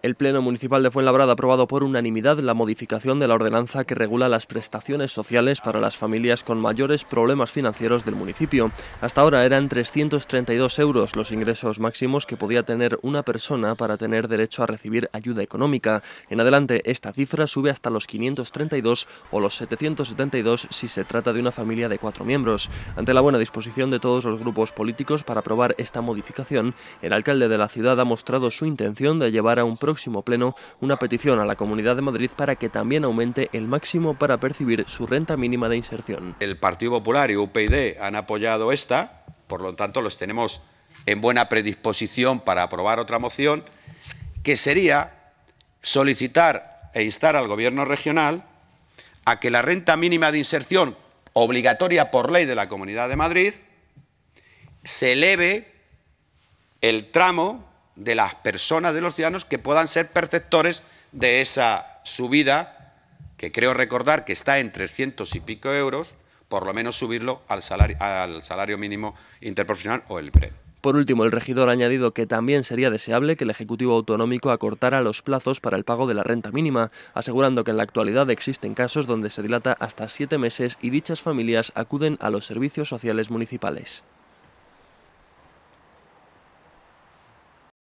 El Pleno Municipal de Fuenlabrada ha aprobado por unanimidad la modificación de la ordenanza que regula las prestaciones sociales para las familias con mayores problemas financieros del municipio. Hasta ahora eran 332 euros los ingresos máximos que podía tener una persona para tener derecho a recibir ayuda económica. En adelante, esta cifra sube hasta los 532 o los 772 si se trata de una familia de cuatro miembros. Ante la buena disposición de todos los grupos políticos para aprobar esta modificación, el alcalde de la ciudad ha mostrado su intención de llevar a un próximo Pleno una petición a la Comunidad de Madrid para que también aumente el máximo para percibir su renta mínima de inserción. El Partido Popular y UPyD han apoyado esta, por lo tanto los tenemos en buena predisposición para aprobar otra moción, que sería solicitar e instar al Gobierno regional a que la renta mínima de inserción, obligatoria por ley de la Comunidad de Madrid, se eleve el tramo de las personas, de los ciudadanos, que puedan ser perceptores de esa subida, que creo recordar que está en 300 y pico euros, por lo menos subirlo al salario, al salario mínimo interprofesional o el PRE. Por último, el regidor ha añadido que también sería deseable que el Ejecutivo Autonómico acortara los plazos para el pago de la renta mínima, asegurando que en la actualidad existen casos donde se dilata hasta siete meses y dichas familias acuden a los servicios sociales municipales.